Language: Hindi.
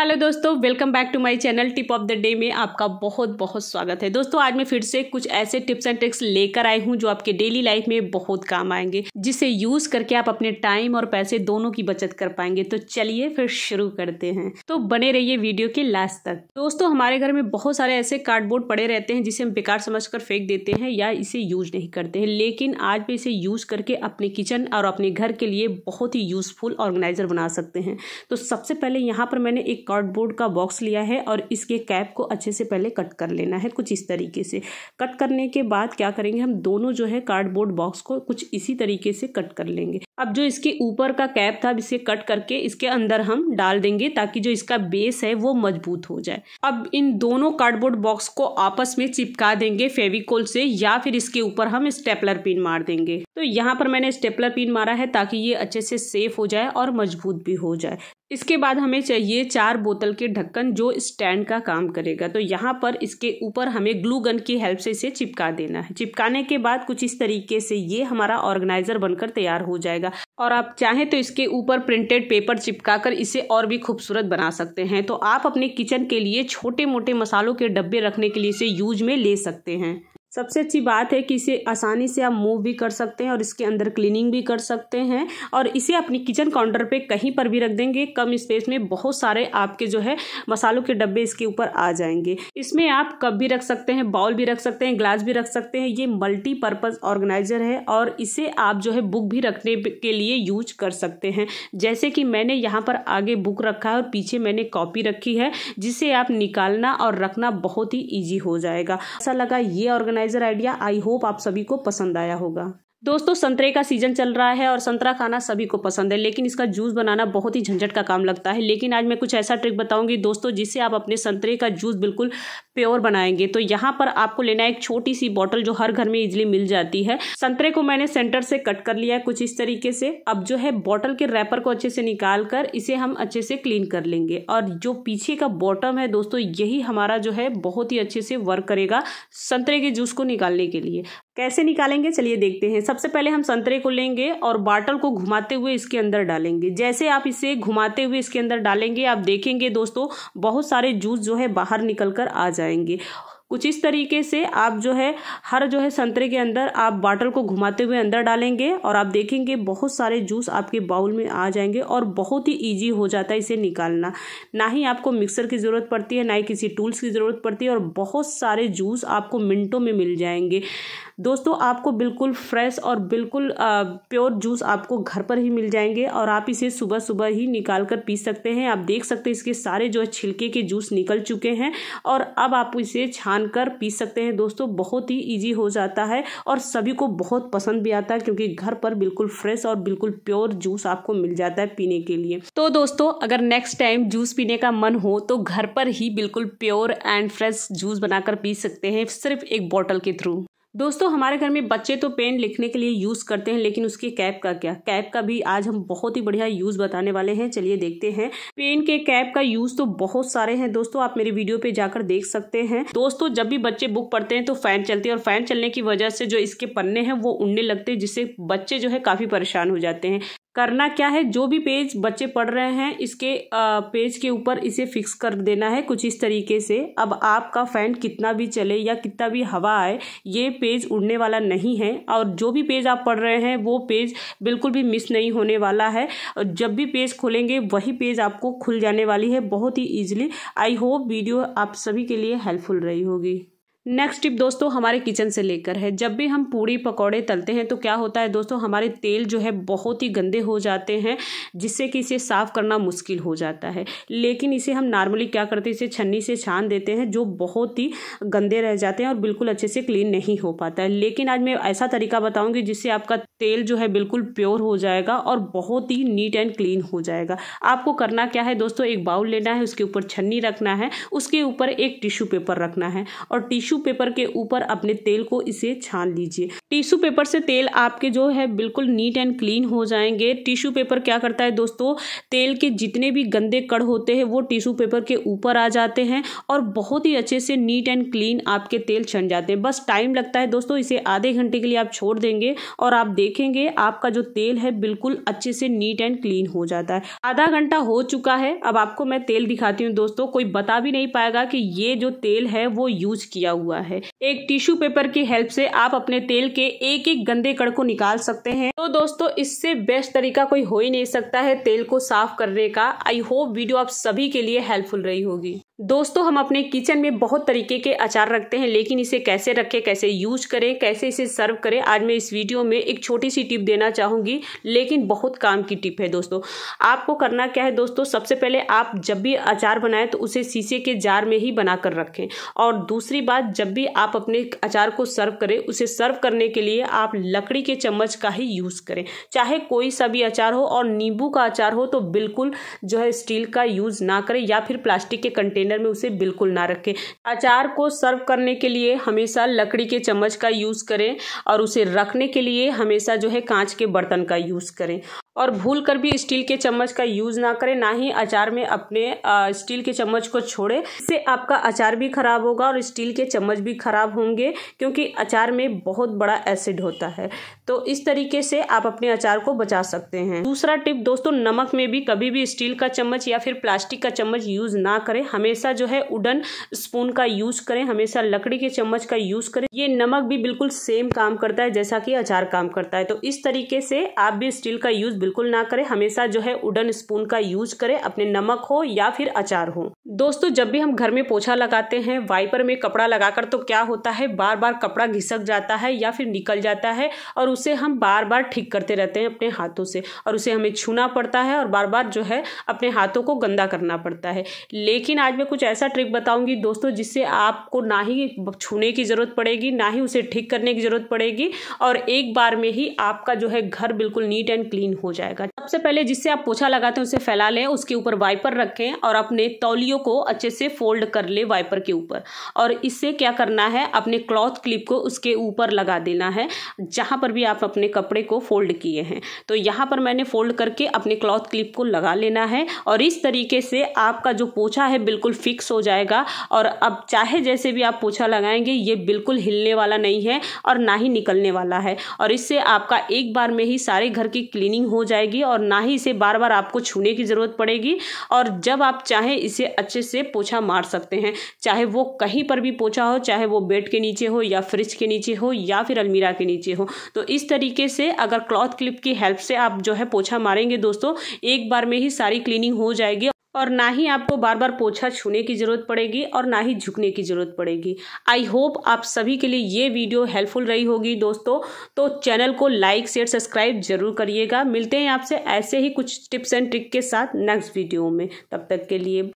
हेलो दोस्तों welcome back to my channel tip of the day में आपका बहुत बहुत स्वागत है दोस्तों आज मैं फिर से कुछ ऐसे टिप्स एंड ट्रिक्स लेकर आई हूं जो आपके डेली लाइफ में बहुत काम आएंगे जिसे यूज करके आप अपने टाइम और पैसे दोनों की बचत कर पाएंगे तो चलिए फिर शुरू करते हैं तो बने रहिए वीडियो के लास्ट तक दोस्तों हमारे घर में बहुत सारे ऐसे कार्डबोर्ड पड़े रहते हैं जिसे हम बेकार समझ फेंक देते हैं या इसे यूज नहीं करते हैं लेकिन आज मैं इसे यूज करके अपने किचन और अपने घर के लिए बहुत ही यूजफुल ऑर्गेनाइजर बना सकते हैं तो सबसे पहले यहाँ पर मैंने एक कार्डबोर्ड का बॉक्स लिया है और इसके कैप को अच्छे से पहले कट कर लेना है कुछ इस तरीके से कट करने के बाद क्या करेंगे हम दोनों जो है कार्डबोर्ड बॉक्स को कुछ इसी तरीके से कट कर लेंगे अब जो इसके ऊपर का कैप था इसे कट करके इसके अंदर हम डाल देंगे ताकि जो इसका बेस है वो मजबूत हो जाए अब इन दोनों कार्डबोर्ड बॉक्स को आपस में चिपका देंगे फेविकोल से या फिर इसके ऊपर हम स्टेपलर पिन मार देंगे तो यहाँ पर मैंने स्टेपलर पिन मारा है ताकि ये अच्छे से सेफ हो जाए और मजबूत भी हो जाए इसके बाद हमें चाहिए चार बोतल के ढक्कन जो स्टैंड का काम करेगा तो यहाँ पर इसके ऊपर हमें ग्लू गन की हेल्प से इसे चिपका देना है चिपकाने के बाद कुछ इस तरीके से ये हमारा ऑर्गेनाइजर बनकर तैयार हो जाएगा और आप चाहें तो इसके ऊपर प्रिंटेड पेपर चिपकाकर इसे और भी खूबसूरत बना सकते हैं तो आप अपने किचन के लिए छोटे मोटे मसालों के डब्बे रखने के लिए इसे यूज में ले सकते हैं सबसे अच्छी बात है कि इसे आसानी से आप मूव भी कर सकते हैं और इसके अंदर क्लीनिंग भी कर सकते हैं और इसे अपनी किचन काउंटर पे कहीं पर भी रख देंगे कम स्पेस में बहुत सारे आपके जो है मसालों के डब्बे इसके ऊपर आ जाएंगे इसमें आप कप भी रख सकते हैं बाउल भी रख सकते हैं ग्लास भी रख सकते हैं ये मल्टीपर्पज़ ऑर्गेनाइजर है और इसे आप जो है बुक भी रखने के लिए यूज कर सकते हैं जैसे कि मैंने यहाँ पर आगे बुक रखा है और पीछे मैंने कॉपी रखी है जिसे आप निकालना और रखना बहुत ही ईजी हो जाएगा ऐसा लगा ये organise organiser idea I hope आप सभी को पसंद आया होगा दोस्तों संतरे का सीजन चल रहा है और संतरा खाना सभी को पसंद है लेकिन इसका जूस बनाना बहुत ही झंझट का काम लगता है लेकिन आज मैं कुछ ऐसा ट्रिक बताऊंगी दोस्तों जिससे आप अपने संतरे का जूस बिल्कुल प्योर बनाएंगे तो यहाँ पर आपको लेना है एक छोटी सी बोतल जो हर घर में इजिली मिल जाती है संतरे को मैंने सेंटर से कट कर लिया है कुछ इस तरीके से अब जो है बॉटल के रैपर को अच्छे से निकाल कर इसे हम अच्छे से क्लीन कर लेंगे और जो पीछे का बॉटम है दोस्तों यही हमारा जो है बहुत ही अच्छे से वर्क करेगा संतरे के जूस को निकालने के लिए कैसे निकालेंगे चलिए देखते हैं सबसे पहले हम संतरे को लेंगे और बाटल को घुमाते हुए इसके अंदर डालेंगे जैसे आप इसे घुमाते हुए इसके अंदर डालेंगे आप देखेंगे दोस्तों बहुत सारे जूस जो है बाहर निकल कर आ जाएंगे कुछ इस तरीके से आप जो है हर जो है संतरे के अंदर आप बाटल को घुमाते हुए अंदर डालेंगे और आप देखेंगे बहुत सारे जूस आपके बाउल में आ जाएंगे और बहुत ही ईजी हो जाता है इसे निकालना ना ही आपको मिक्सर की ज़रूरत पड़ती है ना ही किसी टूल्स की ज़रूरत पड़ती है और बहुत सारे जूस आपको मिनटों में मिल जाएंगे दोस्तों आपको बिल्कुल फ्रेश और बिल्कुल प्योर जूस आपको घर पर ही मिल जाएंगे और आप इसे सुबह सुबह ही निकाल कर पी सकते हैं आप देख सकते हैं इसके सारे जो है छिलके के जूस निकल चुके हैं और अब आप इसे छान छानकर पी सकते हैं दोस्तों बहुत ही ईजी हो जाता है और सभी को बहुत पसंद भी आता है क्योंकि घर पर बिल्कुल फ्रेश और बिल्कुल प्योर जूस आपको मिल जाता है पीने के लिए तो दोस्तों अगर नेक्स्ट टाइम जूस पीने का मन हो तो घर पर ही बिल्कुल प्योर एंड फ्रेश जूस बनाकर पी सकते हैं सिर्फ एक बॉटल के थ्रू दोस्तों हमारे घर में बच्चे तो पेन लिखने के लिए यूज़ करते हैं लेकिन उसके कैप का क्या कैप का भी आज हम बहुत ही बढ़िया यूज़ बताने वाले हैं चलिए देखते हैं पेन के कैप का यूज़ तो बहुत सारे हैं दोस्तों आप मेरे वीडियो पे जाकर देख सकते हैं दोस्तों जब भी बच्चे बुक पढ़ते हैं तो फैन चलती है और फैन चलने की वजह से जो इसके पन्ने हैं वो उड़ने लगते हैं जिससे बच्चे जो है काफ़ी परेशान हो जाते हैं करना क्या है जो भी पेज बच्चे पढ़ रहे हैं इसके पेज के ऊपर इसे फिक्स कर देना है कुछ इस तरीके से अब आपका फैन कितना भी चले या कितना भी हवा आए ये पेज उड़ने वाला नहीं है और जो भी पेज आप पढ़ रहे हैं वो पेज बिल्कुल भी मिस नहीं होने वाला है और जब भी पेज खोलेंगे वही पेज आपको खुल जाने वाली है बहुत ही ईजिली आई होप वीडियो आप सभी के लिए हेल्पफुल रही होगी नेक्स्ट टिप दोस्तों हमारे किचन से लेकर है जब भी हम पूड़ी पकौड़े तलते हैं तो क्या होता है दोस्तों हमारे तेल जो है बहुत ही गंदे हो जाते हैं जिससे कि इसे साफ़ करना मुश्किल हो जाता है लेकिन इसे हम नॉर्मली क्या करते हैं इसे छन्नी से छान देते हैं जो बहुत ही गंदे रह जाते हैं और बिल्कुल अच्छे से क्लीन नहीं हो पाता है लेकिन आज मैं ऐसा तरीका बताऊँगी जिससे आपका तेल जो है बिल्कुल प्योर हो जाएगा और बहुत ही नीट एंड क्लीन हो जाएगा आपको करना क्या है दोस्तों एक बाउल लेना है उसके ऊपर छन्नी रखना है उसके ऊपर एक टिश्यू पेपर रखना है और टिश्यू टिश्यू पेपर के ऊपर अपने तेल को इसे छान लीजिए टिश्यू पेपर से तेल आपके जो है बिल्कुल नीट एंड क्लीन हो जाएंगे टिश्यू पेपर क्या करता है दोस्तों तेल के जितने भी गंदे कड़ होते हैं वो टिश्यू पेपर के ऊपर आ जाते हैं और बहुत ही अच्छे से नीट एंड क्लीन आपके तेल छन जाते हैं बस टाइम लगता है दोस्तों इसे आधे घंटे के लिए आप छोड़ देंगे और आप देखेंगे आपका जो तेल है बिल्कुल अच्छे से नीट एंड क्लीन हो जाता है आधा घंटा हो चुका है अब आपको मैं तेल दिखाती हूँ दोस्तों कोई बता भी नहीं पाएगा कि ये जो तेल है वो यूज किया हुआ है एक टिश्यू पेपर की हेल्प से आप अपने तेल के के एक एक गंदे कड़ को निकाल सकते हैं तो दोस्तों इससे बेस्ट तरीका कोई हो ही नहीं सकता है तेल को साफ करने का आई होप वीडियो आप सभी के लिए हेल्पफुल रही होगी दोस्तों हम अपने किचन में बहुत तरीके के अचार रखते हैं लेकिन इसे कैसे रखें कैसे यूज करें कैसे इसे सर्व करें आज मैं इस वीडियो में एक छोटी सी टिप देना चाहूंगी लेकिन बहुत काम की टिप है दोस्तों आपको करना क्या है दोस्तों सबसे पहले आप जब भी अचार बनाएं तो उसे शीशे के जार में ही बनाकर रखें और दूसरी बात जब भी आप अपने अचार को सर्व करें उसे सर्व करने के लिए आप लकड़ी के चम्मच का ही यूज़ करें चाहे कोई सा भी अचार हो और नींबू का अचार हो तो बिल्कुल जो है स्टील का यूज़ ना करें या फिर प्लास्टिक के कंटेनर में उसे बिल्कुल ना रखें अचार को सर्व करने के लिए हमेशा लकड़ी के चम्मच का यूज़ करें और उसे रखने के लिए हमेशा जो है कांच के बर्तन का यूज़ करें और भूल कर भी स्टील के चम्मच का यूज़ ना करें ना ही अचार में अपने स्टील के चम्मच को छोड़े इससे आपका अचार भी खराब होगा और स्टील के चम्मच भी खराब होंगे क्योंकि अचार में बहुत बड़ा एसिड होता है तो इस तरीके से आप अपने अचार को बचा सकते हैं दूसरा टिप दोस्तों नमक में भी कभी भी स्टील का चम्मच या फिर प्लास्टिक का चम्मच यूज़ ना करें हमेशा जो है उडन स्पून का यूज़ करें हमेशा लकड़ी के चम्मच का यूज़ करें ये नमक भी बिल्कुल सेम काम करता है जैसा कि अचार काम करता है तो इस तरीके से आप भी स्टील का यूज़ बिल्कुल ना करें हमेशा जो है उडन स्पून का यूज करें अपने नमक हो या फिर अचार हो दोस्तों जब भी हम घर में पोछा लगाते हैं वाइपर में कपड़ा लगाकर तो क्या होता है बार बार कपड़ा घिसक जाता है या फिर निकल जाता है और उसे हम बार बार ठीक करते रहते हैं अपने हाथों से और उसे हमें छूना पड़ता है और बार बार जो है अपने हाथों को गंदा करना पड़ता है लेकिन आज मैं कुछ ऐसा ट्रिक बताऊंगी दोस्तों जिससे आपको ना ही छूने की ज़रूरत पड़ेगी ना ही उसे ठीक करने की ज़रूरत पड़ेगी और एक बार में ही आपका जो है घर बिल्कुल नीट एंड क्लीन हो जाएगा सबसे पहले जिससे आप पोछा लगाते हैं उसे फैला लें उसके ऊपर वाइपर रखें और अपने तौलियों को अच्छे से फोल्ड कर लें वाइपर के ऊपर और इससे क्या करना है अपने क्लॉथ क्लिप को उसके ऊपर लगा देना है जहाँ पर भी आप अपने कपड़े को फोल्ड किए हैं तो यहाँ पर मैंने फोल्ड करके अपने क्लॉथ क्लिप को लगा लेना है और इस तरीके से आपका जो पोछा है बिल्कुल फिक्स हो जाएगा और अब चाहे जैसे भी आप पोछा लगाएंगे ये बिल्कुल हिलने वाला नहीं है और ना ही निकलने वाला है और इससे आपका एक बार में ही सारे घर की क्लीनिंग हो हो जाएगी और ना ही इसे बार बार आपको छूने की ज़रूरत पड़ेगी और जब आप चाहें इसे अच्छे से पोछा मार सकते हैं चाहे वो कहीं पर भी पोछा हो चाहे वो बेड के नीचे हो या फ्रिज के नीचे हो या फिर अलमीरा के नीचे हो तो इस तरीके से अगर क्लॉथ क्लिप की हेल्प से आप जो है पोछा मारेंगे दोस्तों एक बार में ही सारी क्लीनिंग हो जाएगी और ना ही आपको बार बार पोछा छूने की ज़रूरत पड़ेगी और ना ही झुकने की ज़रूरत पड़ेगी आई होप आप सभी के लिए ये वीडियो हेल्पफुल रही होगी दोस्तों तो चैनल को लाइक शेयर सब्सक्राइब जरूर करिएगा मिलते हैं आपसे ऐसे ही कुछ टिप्स एंड ट्रिक के साथ नेक्स्ट वीडियो में तब तक के लिए